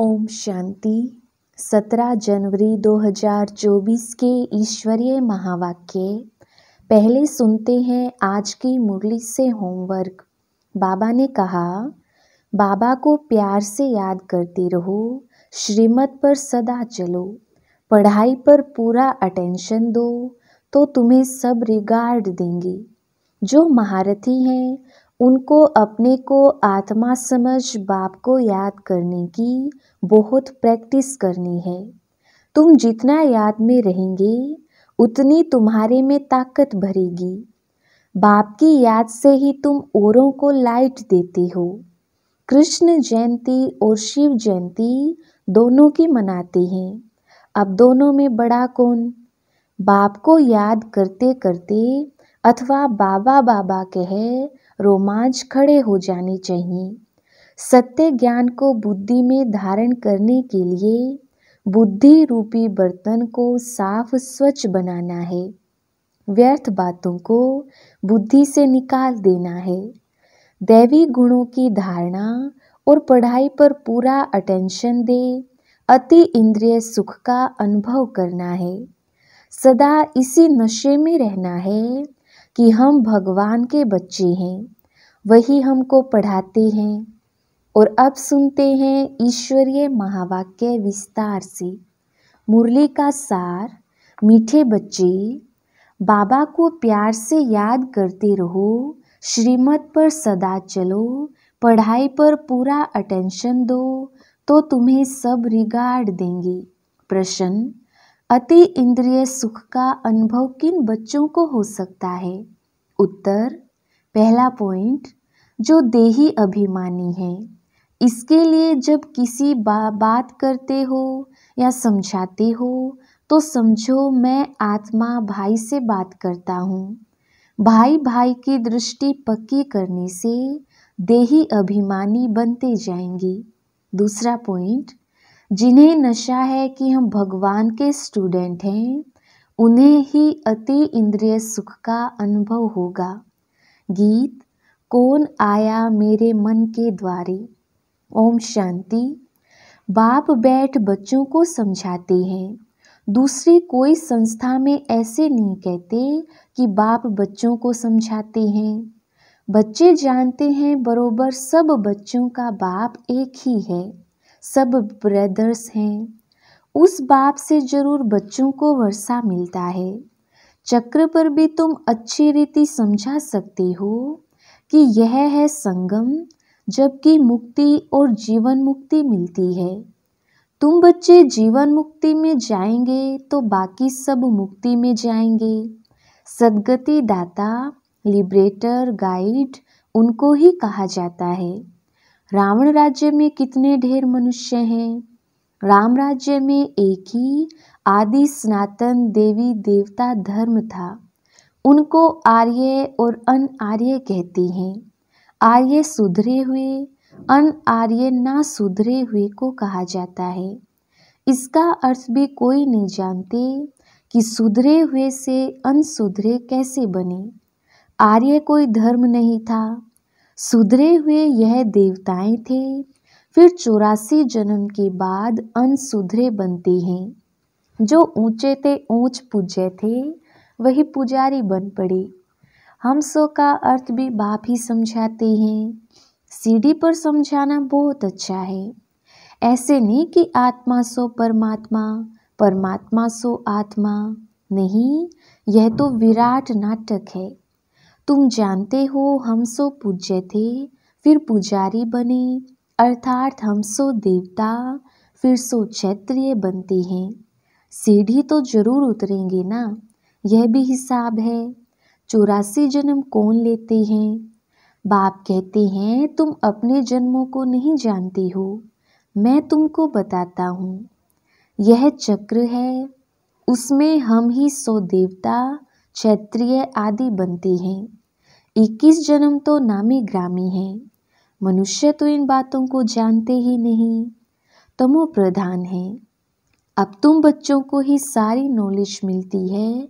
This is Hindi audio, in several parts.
ओम शांति 17 जनवरी 2024 के ईश्वरीय महावाक्य पहले सुनते हैं आज की मुरली से होमवर्क बाबा ने कहा बाबा को प्यार से याद करते रहो श्रीमत पर सदा चलो पढ़ाई पर पूरा अटेंशन दो तो तुम्हें सब रिगार्ड देंगे जो महारथी हैं उनको अपने को आत्मा समझ बाप को याद करने की बहुत प्रैक्टिस करनी है तुम जितना याद में रहेंगे उतनी तुम्हारे में ताकत भरेगी बाप की याद से ही तुम औरों को लाइट देते हो कृष्ण जयंती और शिव जयंती दोनों की मनाते हैं अब दोनों में बड़ा कौन बाप को याद करते करते अथवा बाबा बाबा कहे रोमांच खड़े हो जाने चाहिए सत्य ज्ञान को बुद्धि में धारण करने के लिए बुद्धि रूपी बर्तन को साफ स्वच्छ बनाना है व्यर्थ बातों को बुद्धि से निकाल देना है दैवी गुणों की धारणा और पढ़ाई पर पूरा अटेंशन दे अति इंद्रिय सुख का अनुभव करना है सदा इसी नशे में रहना है कि हम भगवान के बच्चे हैं वही हमको पढ़ाते हैं और अब सुनते हैं ईश्वरीय महावाक्य विस्तार से मुरली का सार मीठे बच्चे बाबा को प्यार से याद करते रहो श्रीमत पर सदा चलो पढ़ाई पर पूरा अटेंशन दो तो तुम्हें सब रिगार्ड देंगे प्रश्न अति इंद्रिय सुख का अनुभव किन बच्चों को हो सकता है उत्तर पहला पॉइंट जो देही अभिमानी है इसके लिए जब किसी बा, बात करते हो या समझाते हो तो समझो मैं आत्मा भाई से बात करता हूँ भाई भाई की दृष्टि पक्की करने से देही अभिमानी बनते जाएंगे दूसरा पॉइंट जिन्हें नशा है कि हम भगवान के स्टूडेंट हैं उन्हें ही अति इंद्रिय सुख का अनुभव होगा गीत कौन आया मेरे मन के द्वारे ओम शांति बाप बैठ बच्चों को समझाते हैं दूसरी कोई संस्था में ऐसे नहीं कहते कि बाप बच्चों को समझाते हैं बच्चे जानते हैं बरोबर सब बच्चों का बाप एक ही है सब ब्रदर्स हैं उस बाप से ज़रूर बच्चों को वर्षा मिलता है चक्र पर भी तुम अच्छी रीति समझा सकते हो कि यह है संगम जबकि मुक्ति और जीवन मुक्ति मिलती है तुम बच्चे जीवन मुक्ति में जाएंगे तो बाकी सब मुक्ति में जाएंगे सदगति दाता लिबरेटर गाइड उनको ही कहा जाता है रावण राज्य में कितने ढेर मनुष्य हैं राम राज्य में एक ही आदि सनातन देवी देवता धर्म था उनको आर्य और अन आर्य कहते हैं आर्य सुधरे हुए अन आर्य ना सुधरे हुए को कहा जाता है इसका अर्थ भी कोई नहीं जानते कि सुधरे हुए से अन सुधरे कैसे बने आर्य कोई धर्म नहीं था सुधरे हुए यह देवताएं थे फिर चौरासी जन्म के बाद अन सुधरे बनते हैं जो ऊंचे थे ऊंच पूज्य थे वही पुजारी बन पड़े हम सो का अर्थ भी बाप ही समझाते हैं सीढ़ी पर समझाना बहुत अच्छा है ऐसे नहीं कि आत्मा सो परमात्मा परमात्मा सो आत्मा नहीं यह तो विराट नाटक है तुम जानते हो हम सो पूज्य थे फिर पुजारी बने अर्थात हम सो देवता फिर सो क्षत्रिय बनते हैं सीढ़ी तो जरूर उतरेंगे ना यह भी हिसाब है चौरासी जन्म कौन लेते हैं बाप कहते हैं तुम अपने जन्मों को नहीं जानते हो मैं तुमको बताता हूँ यह चक्र है उसमें हम ही सौ देवता क्षत्रिय आदि बनते हैं इक्कीस जन्म तो नामी ग्रामी हैं मनुष्य तो इन बातों को जानते ही नहीं तमो प्रधान है अब तुम बच्चों को ही सारी नॉलेज मिलती है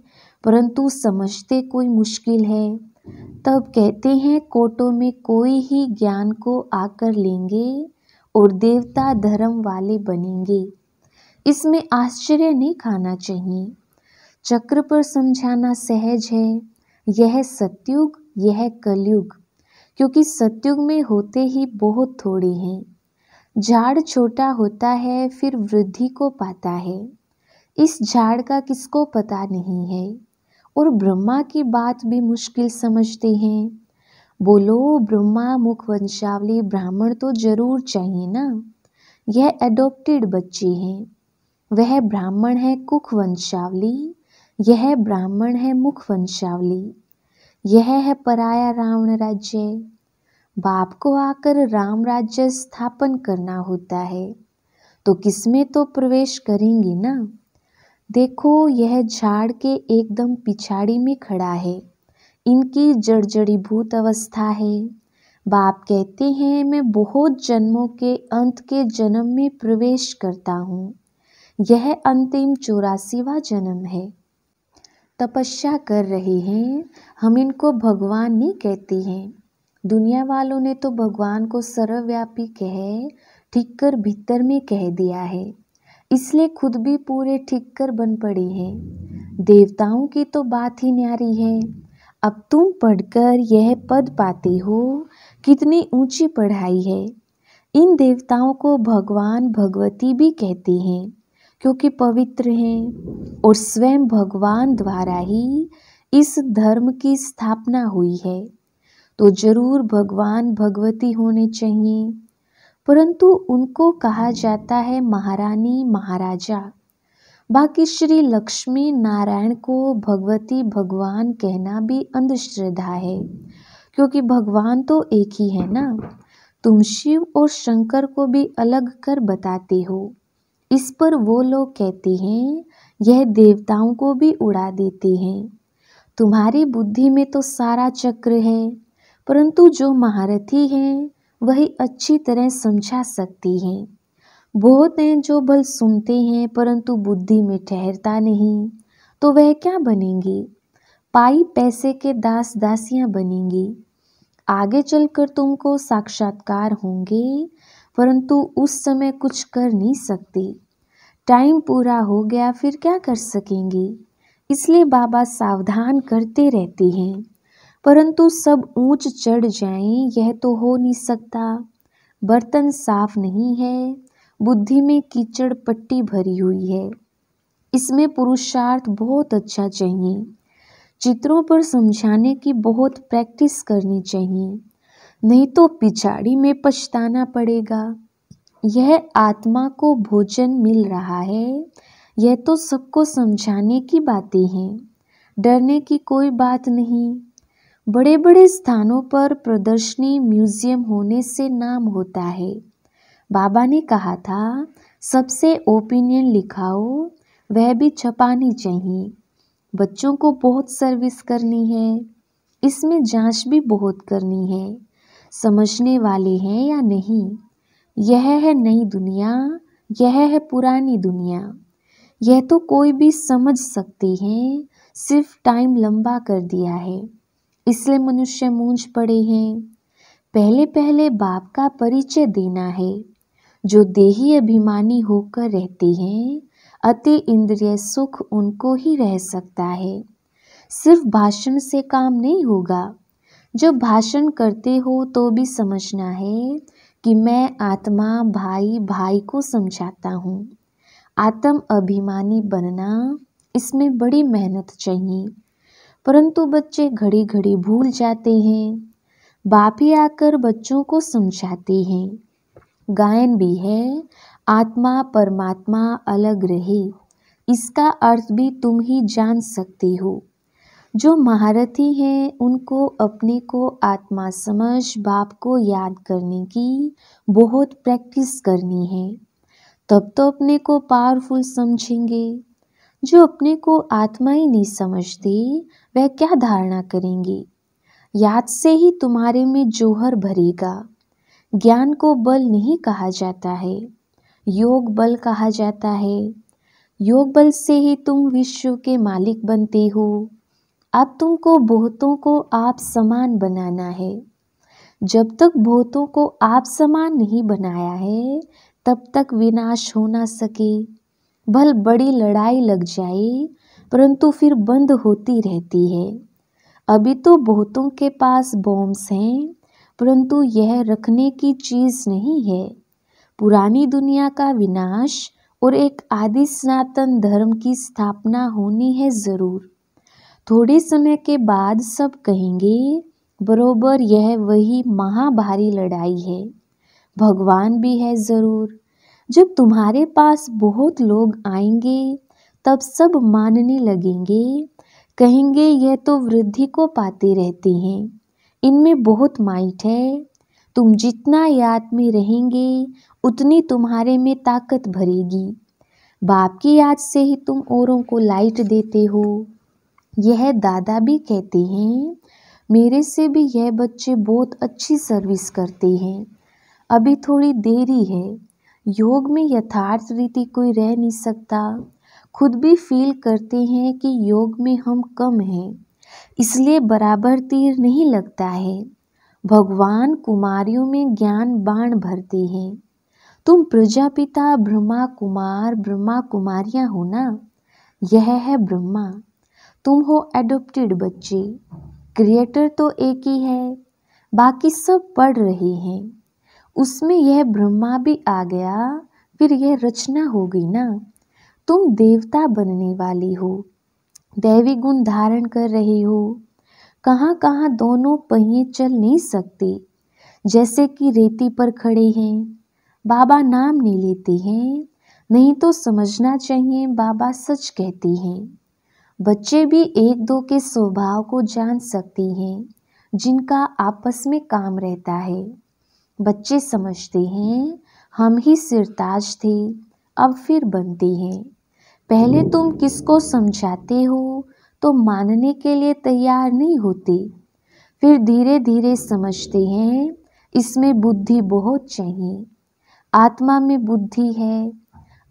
परंतु समझते कोई मुश्किल है तब कहते हैं कोटों में कोई ही ज्ञान को आकर लेंगे और देवता धर्म वाले बनेंगे इसमें आश्चर्य नहीं खाना चाहिए चक्र पर समझाना सहज है यह सत्युग यह कलयुग क्योंकि सत्युग में होते ही बहुत थोड़े हैं झाड़ छोटा होता है फिर वृद्धि को पाता है इस झाड़ का किसको पता नहीं है और ब्रह्मा की बात भी मुश्किल समझते हैं बोलो ब्रह्मा मुख वंशावली ब्राह्मण तो जरूर चाहिए ना यह एडोप्टेड बच्चे हैं वह ब्राह्मण है कुख वंशावली यह ब्राह्मण है मुख वंशावली यह है पराया रावण राज्य बाप को आकर राम राज्य स्थापन करना होता है तो किसमें तो प्रवेश करेंगे ना देखो यह झाड़ के एकदम पिछाड़ी में खड़ा है इनकी जड़जड़ी भूत अवस्था है बाप कहते हैं मैं बहुत जन्मों के अंत के जन्म में प्रवेश करता हूँ यह अंतिम चौरासीवा जन्म है तपस्या कर रहे हैं हम इनको भगवान नहीं कहते हैं दुनिया वालों ने तो भगवान को सर्वव्यापी कह ठीक कर भीतर में कह दिया है इसलिए खुद भी पूरे ठीक कर बन पड़ी हैं देवताओं की तो बात ही न्यारी है अब तुम पढ़कर यह पद पाते हो कितनी ऊंची पढ़ाई है इन देवताओं को भगवान भगवती भी कहते हैं क्योंकि पवित्र हैं और स्वयं भगवान द्वारा ही इस धर्म की स्थापना हुई है तो जरूर भगवान भगवती होने चाहिए परंतु उनको कहा जाता है महारानी महाराजा बाकी श्री लक्ष्मी नारायण को भगवती भगवान कहना भी अंधश्रद्धा है क्योंकि भगवान तो एक ही है ना तुम शिव और शंकर को भी अलग कर बताते हो इस पर वो लोग कहते हैं यह देवताओं को भी उड़ा देते हैं तुम्हारी बुद्धि में तो सारा चक्र है परंतु जो महारथी हैं वही अच्छी तरह समझा सकती हैं बहुत हैं जो भल सुनते हैं परंतु बुद्धि में ठहरता नहीं तो वह क्या बनेंगे पाई पैसे के दास दासियां बनेंगी आगे चलकर तुमको साक्षात्कार होंगे परंतु उस समय कुछ कर नहीं सकते टाइम पूरा हो गया फिर क्या कर सकेंगे इसलिए बाबा सावधान करते रहते हैं परंतु सब ऊंच चढ़ जाएं यह तो हो नहीं सकता बर्तन साफ नहीं है बुद्धि में कीचड़ पट्टी भरी हुई है इसमें पुरुषार्थ बहुत अच्छा चाहिए चित्रों पर समझाने की बहुत प्रैक्टिस करनी चाहिए नहीं तो पिछाड़ी में पछताना पड़ेगा यह आत्मा को भोजन मिल रहा है यह तो सबको समझाने की बातें हैं डरने की कोई बात नहीं बड़े बड़े स्थानों पर प्रदर्शनी म्यूजियम होने से नाम होता है बाबा ने कहा था सबसे ओपिनियन लिखाओ वह भी छपानी चाहिए बच्चों को बहुत सर्विस करनी है इसमें जांच भी बहुत करनी है समझने वाले हैं या नहीं यह है नई दुनिया यह है पुरानी दुनिया यह तो कोई भी समझ सकती है सिर्फ टाइम लंबा कर दिया है इसलिए मनुष्य मूंझ पड़े हैं पहले पहले बाप का परिचय देना है जो देही अभिमानी होकर रहते हैं अति इंद्रिय सुख उनको ही रह सकता है सिर्फ भाषण से काम नहीं होगा जब भाषण करते हो तो भी समझना है कि मैं आत्मा भाई भाई को समझाता हूँ आत्म अभिमानी बनना इसमें बड़ी मेहनत चाहिए परंतु बच्चे घड़ी घड़ी भूल जाते हैं बाप ही आकर बच्चों को समझाते हैं गायन भी है आत्मा परमात्मा अलग रहे इसका अर्थ भी तुम ही जान सकते हो जो महारथी हैं उनको अपने को आत्मा समझ बाप को याद करने की बहुत प्रैक्टिस करनी है तब तो अपने को पावरफुल समझेंगे जो अपने को आत्मा ही नहीं समझते वह क्या धारणा करेंगे याद से ही तुम्हारे में जोहर भरेगा ज्ञान को बल नहीं कहा जाता है योग बल कहा जाता है योग बल से ही तुम विश्व के मालिक बनते हो अब तुमको बहुतों को आप समान बनाना है जब तक बहुतों को आप समान नहीं बनाया है तब तक विनाश हो ना सके भल बड़ी लड़ाई लग जाए परंतु फिर बंद होती रहती है अभी तो बहुतों के पास बॉम्ब्स हैं परंतु यह रखने की चीज़ नहीं है पुरानी दुनिया का विनाश और एक आदि सनातन धर्म की स्थापना होनी है ज़रूर थोड़े समय के बाद सब कहेंगे बरोबर यह वही महाभारी लड़ाई है भगवान भी है ज़रूर जब तुम्हारे पास बहुत लोग आएंगे तब सब मानने लगेंगे कहेंगे यह तो वृद्धि को पाते रहते हैं इनमें बहुत माइट है तुम जितना याद में रहेंगे उतनी तुम्हारे में ताकत भरेगी बाप की याद से ही तुम औरों को लाइट देते हो यह दादा भी कहते हैं मेरे से भी यह बच्चे बहुत अच्छी सर्विस करते हैं अभी थोड़ी देरी है योग में यथार्थ रीति कोई रह नहीं सकता खुद भी फील करते हैं कि योग में हम कम हैं इसलिए बराबर तीर नहीं लगता है भगवान कुमारियों में ज्ञान बाण भरते हैं तुम प्रजापिता ब्रह्मा कुमार ब्रह्मा कुमारियाँ हो ना यह है ब्रह्मा तुम हो एडोप्टेड बच्चे क्रिएटर तो एक ही है बाकी सब पढ़ रहे हैं उसमें यह ब्रह्मा भी आ गया फिर यह रचना हो गई ना तुम देवता बनने वाली हो दैवी गुण धारण कर रहे हो कहाँ कहाँ दोनों पहिए चल नहीं सकते जैसे कि रेती पर खड़े हैं बाबा नाम नहीं लेते हैं नहीं तो समझना चाहिए बाबा सच कहते हैं बच्चे भी एक दो के स्वभाव को जान सकते हैं जिनका आपस में काम रहता है बच्चे समझते हैं हम ही सिरताज थे अब फिर बनते हैं पहले तुम किसको समझाते हो तो मानने के लिए तैयार नहीं होते फिर धीरे धीरे समझते हैं इसमें बुद्धि बहुत चाहिए आत्मा में बुद्धि है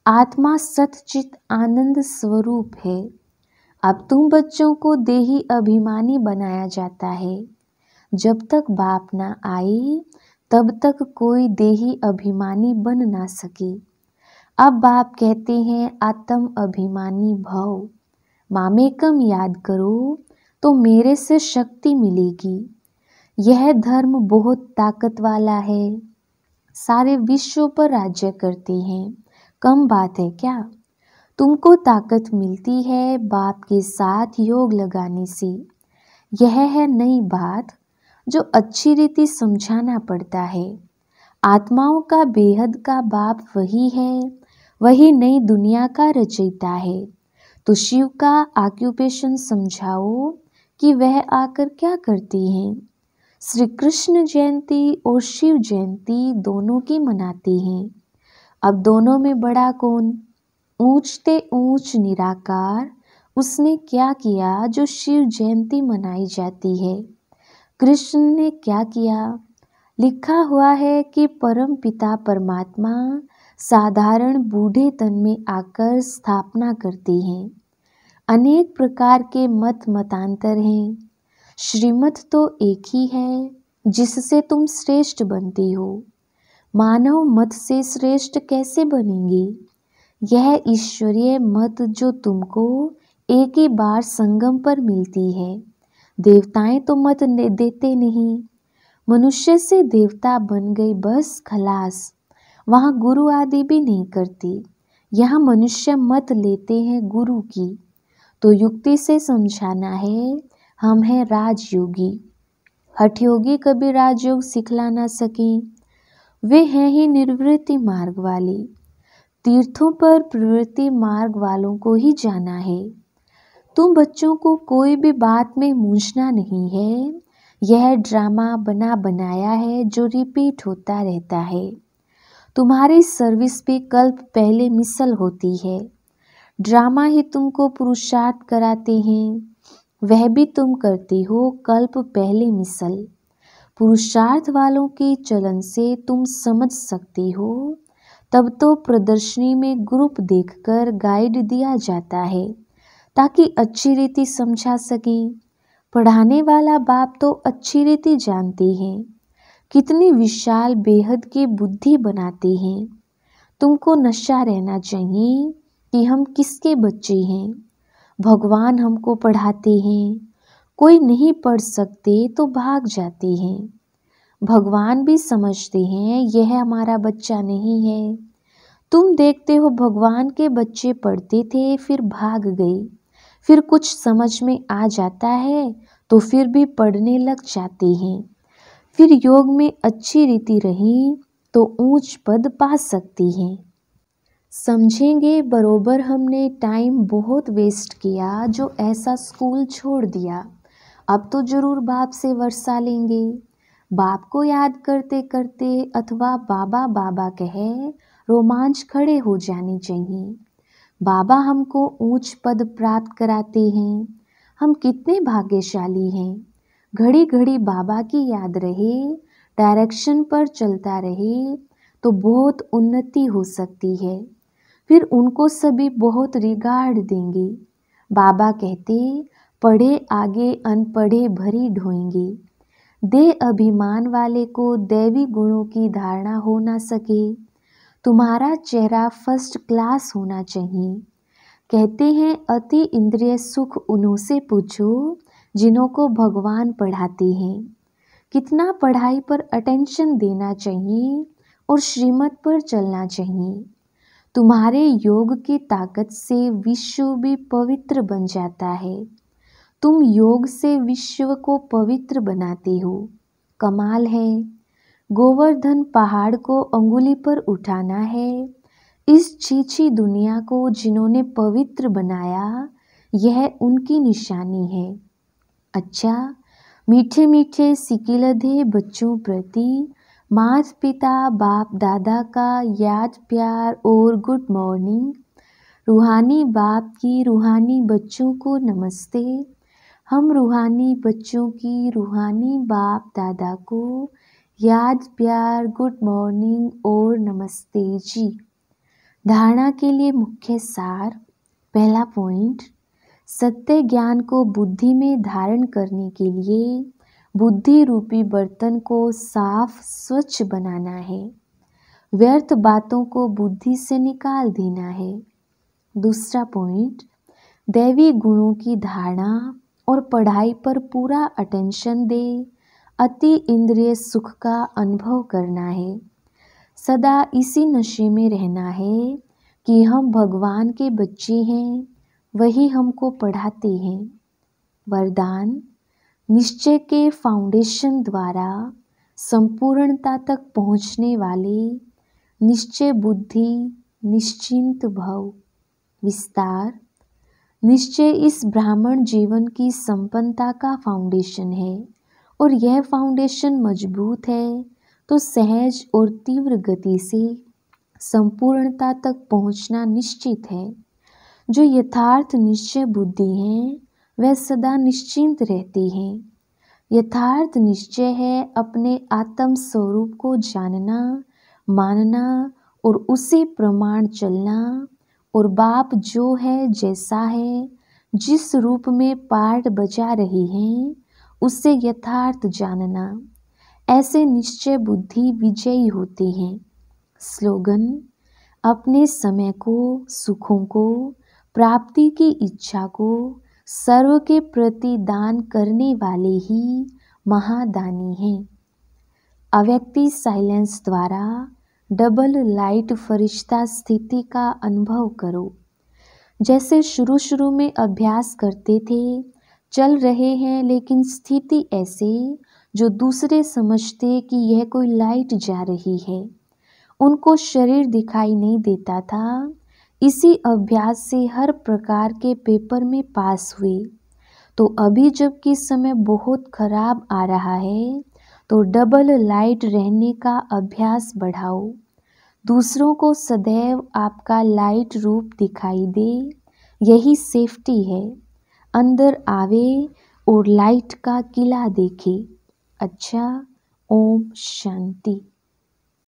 आत्मा सतचित आनंद स्वरूप है अब तुम बच्चों को देही अभिमानी बनाया जाता है जब तक बाप ना आए तब तक कोई देही अभिमानी बन ना सके अब बाप कहते हैं आत्म अभिमानी भव मामेकम याद करो तो मेरे से शक्ति मिलेगी यह धर्म बहुत ताकत वाला है सारे विश्व पर राज्य करते हैं कम बात है क्या तुमको ताकत मिलती है बाप के साथ योग लगाने से यह है नई बात जो अच्छी रीति समझाना पड़ता है आत्माओं का बेहद का बाप वही है वही नई दुनिया का रचयिता है तो शिव का आक्यूपेशन समझाओ कि वह आकर क्या करती हैं श्री कृष्ण जयंती और शिव जयंती दोनों की मनाती हैं अब दोनों में बड़ा कौन ऊंचते ऊंच निराकार उसने क्या किया जो शिव जयंती मनाई जाती है कृष्ण ने क्या किया लिखा हुआ है कि परम पिता परमात्मा साधारण बूढ़े तन में आकर स्थापना करते हैं अनेक प्रकार के मत मतांतर हैं श्रीमत तो एक ही है जिससे तुम श्रेष्ठ बनते हो मानव मत से श्रेष्ठ कैसे बनेंगे यह ईश्वरीय मत जो तुमको एक ही बार संगम पर मिलती है देवताएं तो मत देते नहीं मनुष्य से देवता बन गई बस खलास वहाँ गुरु आदि भी नहीं करती यहाँ मनुष्य मत लेते हैं गुरु की तो युक्ति से समझाना है हम हैं राजयोगी हठयोगी कभी राजयोग सिखला ना सके वे हैं ही निर्वृत्ति मार्ग वाले तीर्थों पर प्रवृत्ति मार्ग वालों को ही जाना है तुम बच्चों को कोई भी बात में मूझना नहीं है यह ड्रामा बना बनाया है जो रिपीट होता रहता है तुम्हारी सर्विस पे कल्प पहले मिसल होती है ड्रामा ही तुमको पुरुषार्थ कराते हैं वह भी तुम करती हो कल्प पहले मिसल पुरुषार्थ वालों के चलन से तुम समझ सकती हो तब तो प्रदर्शनी में ग्रुप देखकर गाइड दिया जाता है ताकि अच्छी रीति समझा सकें पढ़ाने वाला बाप तो अच्छी रीति जानते हैं कितनी विशाल बेहद की बुद्धि बनाते हैं तुमको नशा रहना चाहिए कि हम किसके बच्चे हैं भगवान हमको पढ़ाते हैं कोई नहीं पढ़ सकते तो भाग जाते हैं भगवान भी समझते हैं यह हमारा बच्चा नहीं है तुम देखते हो भगवान के बच्चे पढ़ते थे फिर भाग गई फिर कुछ समझ में आ जाता है तो फिर भी पढ़ने लग जाते हैं फिर योग में अच्छी रीति रही तो ऊंच पद पा सकती हैं समझेंगे बरोबर हमने टाइम बहुत वेस्ट किया जो ऐसा स्कूल छोड़ दिया अब तो ज़रूर बाप से वर्षा लेंगे बाप को याद करते करते अथवा बाबा बाबा कहे रोमांच खड़े हो जाने चाहिए बाबा हमको ऊंच पद प्राप्त कराते हैं हम कितने भाग्यशाली हैं घड़ी घड़ी बाबा की याद रहे डायरेक्शन पर चलता रहे तो बहुत उन्नति हो सकती है फिर उनको सभी बहुत रिगार्ड देंगे बाबा कहते पढ़े आगे अनपढ़े भरी ढोएंगे देह अभिमान वाले को दैवी गुणों की धारणा हो ना सके तुम्हारा चेहरा फर्स्ट क्लास होना चाहिए कहते हैं अति इंद्रिय सुख उन्हों से पूछो जिन्हों को भगवान पढ़ाते हैं कितना पढ़ाई पर अटेंशन देना चाहिए और श्रीमत पर चलना चाहिए तुम्हारे योग की ताकत से विश्व भी पवित्र बन जाता है तुम योग से विश्व को पवित्र बनाते हो कमाल है गोवर्धन पहाड़ को अंगुली पर उठाना है इस छीछी दुनिया को जिन्होंने पवित्र बनाया यह उनकी निशानी है अच्छा मीठे मीठे सिकिलधे बच्चों प्रति मात पिता बाप दादा का याद प्यार और गुड मॉर्निंग रूहानी बाप की रूहानी बच्चों को नमस्ते हम रूहानी बच्चों की रूहानी बाप दादा को याद प्यार गुड मॉर्निंग और नमस्ते जी धारणा के लिए मुख्य सार पहला पॉइंट सत्य ज्ञान को बुद्धि में धारण करने के लिए बुद्धि रूपी बर्तन को साफ स्वच्छ बनाना है व्यर्थ बातों को बुद्धि से निकाल देना है दूसरा पॉइंट दैवी गुणों की धारणा और पढ़ाई पर पूरा अटेंशन दें अति इंद्रिय सुख का अनुभव करना है सदा इसी नशे में रहना है कि हम भगवान के बच्चे हैं वही हमको पढ़ाते हैं वरदान निश्चय के फाउंडेशन द्वारा संपूर्णता तक पहुंचने वाले निश्चय बुद्धि निश्चिंत भव विस्तार निश्चय इस ब्राह्मण जीवन की संपन्नता का फाउंडेशन है और यह फाउंडेशन मजबूत है तो सहज और तीव्र गति से संपूर्णता तक पहुंचना निश्चित है जो यथार्थ निश्चय बुद्धि हैं वह सदा निश्चिंत रहती हैं यथार्थ निश्चय है अपने आत्म स्वरूप को जानना मानना और उसी प्रमाण चलना और बाप जो है जैसा है जिस रूप में पाठ बजा रही हैं उसे यथार्थ जानना ऐसे निश्चय बुद्धि विजयी होते हैं स्लोगन अपने समय को सुखों को प्राप्ति की इच्छा को सर्व के प्रति दान करने वाले ही महादानी हैं अव्यक्ति साइलेंस द्वारा डबल लाइट फरिश्ता स्थिति का अनुभव करो जैसे शुरू शुरू में अभ्यास करते थे चल रहे हैं लेकिन स्थिति ऐसे जो दूसरे समझते कि यह कोई लाइट जा रही है उनको शरीर दिखाई नहीं देता था इसी अभ्यास से हर प्रकार के पेपर में पास हुए तो अभी जबकि समय बहुत खराब आ रहा है तो डबल लाइट रहने का अभ्यास बढ़ाओ दूसरों को सदैव आपका लाइट रूप दिखाई दे यही सेफ्टी है अंदर आवे और लाइट का किला देखे अच्छा ओम शांति।